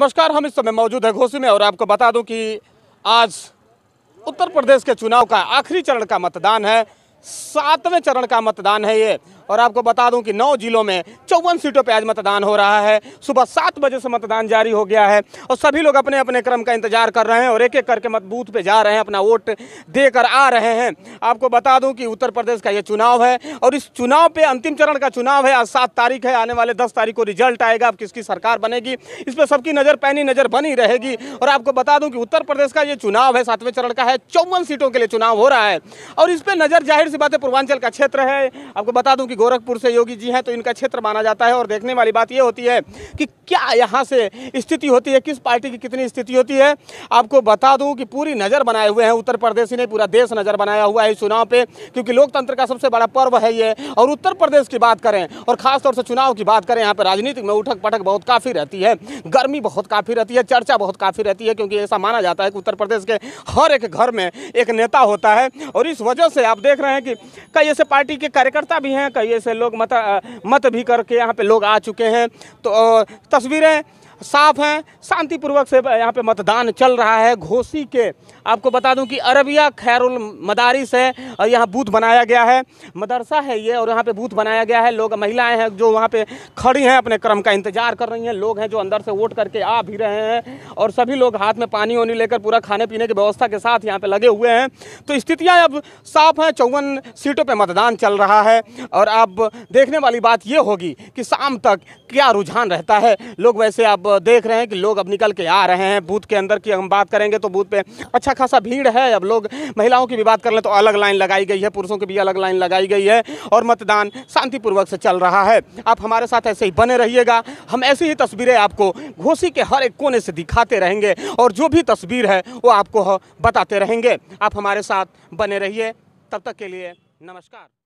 नमस्कार हम इस समय मौजूद है घोसी में और आपको बता दूं कि आज उत्तर प्रदेश के चुनाव का आखिरी चरण का मतदान है सातवें चरण का मतदान है ये और आपको बता दूं कि नौ जिलों में चौवन सीटों पर आज मतदान हो रहा है सुबह सात बजे से मतदान जारी हो गया है और सभी लोग अपने अपने क्रम का इंतजार कर रहे हैं और एक एक करके मत बूथ पे जा रहे हैं अपना वोट देकर आ रहे हैं आपको बता दूं कि उत्तर प्रदेश का ये चुनाव है और इस चुनाव पे अंतिम चरण का चुनाव है आज सात तारीख है आने वाले दस तारीख को रिजल्ट आएगा अब किसकी सरकार बनेगी इस पर सबकी नज़र पैनी नज़र बनी रहेगी और आपको बता दूँ कि उत्तर प्रदेश का ये चुनाव है सातवें चरण का है चौवन सीटों के लिए चुनाव हो रहा है और इस पर नज़र जाहिर सी बात है पूर्वांचल का क्षेत्र है आपको बता दूँ कि गोरखपुर से योगी जी हैं तो इनका क्षेत्र माना जाता है और देखने वाली बात यह होती है कि क्या यहाँ से स्थिति होती है किस पार्टी की कितनी स्थिति होती है आपको बता दूँ कि पूरी नज़र बनाए हुए हैं उत्तर प्रदेश ही नहीं पूरा देश नज़र बनाया हुआ है है चुनाव पे क्योंकि लोकतंत्र का सबसे बड़ा पर्व है ये और उत्तर प्रदेश की बात करें और खासतौर से चुनाव की बात करें यहाँ पर राजनीतिक में उठक पटक बहुत काफ़ी रहती है गर्मी बहुत काफ़ी रहती है चर्चा बहुत काफ़ी रहती है क्योंकि ऐसा माना जाता है कि उत्तर प्रदेश के हर एक घर में एक नेता होता है और इस वजह से आप देख रहे हैं कि कई ऐसे पार्टी के कार्यकर्ता भी हैं कई ऐसे लोग मत मत भी करके यहाँ पे लोग आ चुके हैं तो तस्वीरें साफ हैं शांतिपूर्वक से यहाँ पे मतदान चल रहा है घोसी के आपको बता दूं कि अरबिया खैरुल मदारिस है और यहाँ बूथ बनाया गया है मदरसा है ये और यहाँ पे बूथ बनाया गया है लोग महिलाएं हैं जो वहाँ पे खड़ी हैं अपने क्रम का इंतजार कर रही हैं लोग हैं जो अंदर से वोट करके आ भी रहे हैं और सभी लोग हाथ में पानी वानी लेकर पूरा खाने पीने की व्यवस्था के साथ यहाँ पर लगे हुए हैं तो स्थितियाँ अब साफ हैं चौवन सीटों पर मतदान चल रहा है और अब देखने वाली बात ये होगी कि शाम तक क्या रुझान रहता है लोग वैसे आप देख रहे हैं कि लोग अब निकल के आ रहे हैं बूथ के अंदर की हम बात करेंगे तो बूथ पे अच्छा खासा भीड़ है अब लोग महिलाओं की भी बात कर लें तो अलग लाइन लगाई गई है पुरुषों की भी अलग लाइन लगाई गई है और मतदान शांतिपूर्वक से चल रहा है आप हमारे साथ ऐसे ही बने रहिएगा हम ऐसी ही तस्वीरें आपको घोसी के हर एक कोने से दिखाते रहेंगे और जो भी तस्वीर है वो आपको बताते रहेंगे आप हमारे साथ बने रहिए तब तक के लिए नमस्कार